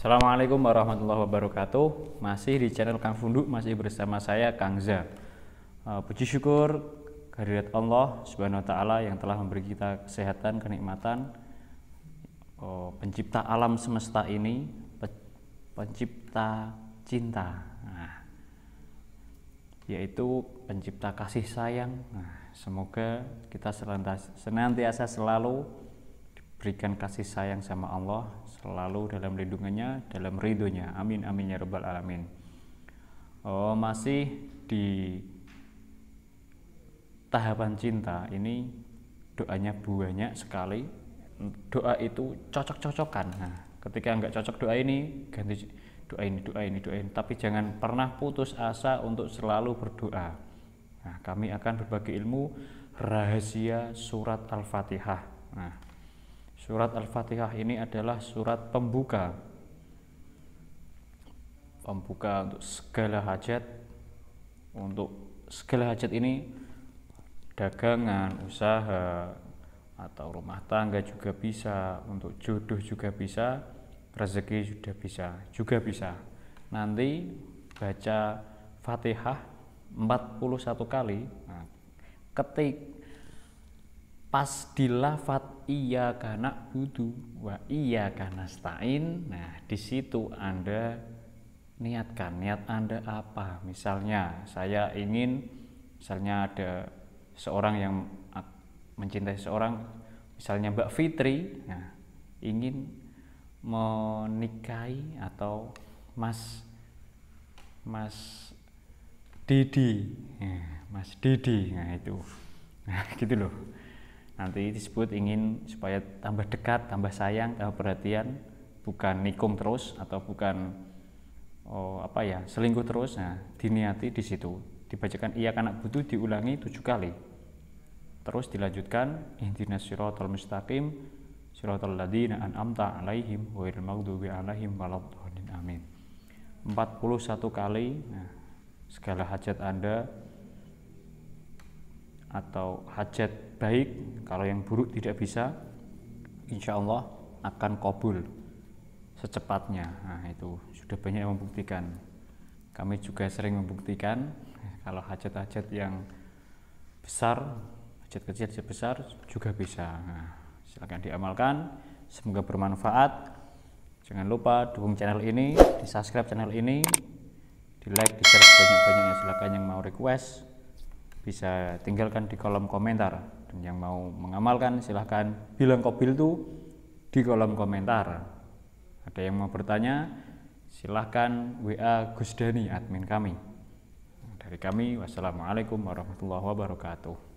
Assalamualaikum warahmatullahi wabarakatuh. Masih di channel Kang Funduk, masih bersama saya Kang Za. Uh, puji syukur kehadirat Allah Subhanahu wa taala yang telah memberi kita kesehatan, kenikmatan. Uh, pencipta alam semesta ini, pe pencipta cinta. Nah, yaitu pencipta kasih sayang. Nah, semoga kita senantiasa selalu diberikan kasih sayang sama Allah selalu dalam lindungannya, dalam ridhonya. Amin, amin ya rabbal alamin. Oh, masih di tahapan cinta ini doanya banyak sekali. Doa itu cocok-cocokan. Nah, ketika nggak cocok doa ini, ganti doa ini, doa ini, doa ini. Tapi jangan pernah putus asa untuk selalu berdoa. Nah, kami akan berbagi ilmu rahasia surat Al-Fatihah. Nah, Surat Al-Fatihah ini adalah surat pembuka. Pembuka untuk segala hajat. Untuk segala hajat ini dagangan, usaha, atau rumah tangga juga bisa, untuk jodoh juga bisa, rezeki sudah bisa, juga bisa. Nanti baca Fatihah 41 kali. Nah, ketik pas di lafat iya karena butuh wa iya karena stain nah di situ anda niatkan niat anda apa misalnya saya ingin misalnya ada seorang yang mencintai seorang misalnya Mbak Fitri nah ingin menikahi atau Mas Mas Didi nah, Mas Didi nah itu nah gitu loh nanti disebut ingin supaya tambah dekat, tambah sayang, tambah perhatian, bukan nikung terus atau bukan oh, apa ya selingkuh terus. Nah, diniati di situ dibacakan iya anak butuh diulangi tujuh kali. Terus dilanjutkan intinya sirotol mustaqim ladina an amta alaihim ghairil maghdubi alaihim waladdallin amin. 41 kali nah, segala hajat Anda atau hajat baik kalau yang buruk tidak bisa insya Allah akan kobul secepatnya nah itu sudah banyak yang membuktikan kami juga sering membuktikan kalau hajat-hajat yang besar hajat kecil hajat besar juga bisa nah, silahkan diamalkan semoga bermanfaat jangan lupa dukung channel ini di subscribe channel ini di like di share sebanyak banyaknya silahkan yang mau request bisa tinggalkan di kolom komentar dan yang mau mengamalkan silahkan bilang kobil tuh di kolom komentar ada yang mau bertanya silahkan WA Gus Dani admin kami dari kami wassalamualaikum warahmatullahi wabarakatuh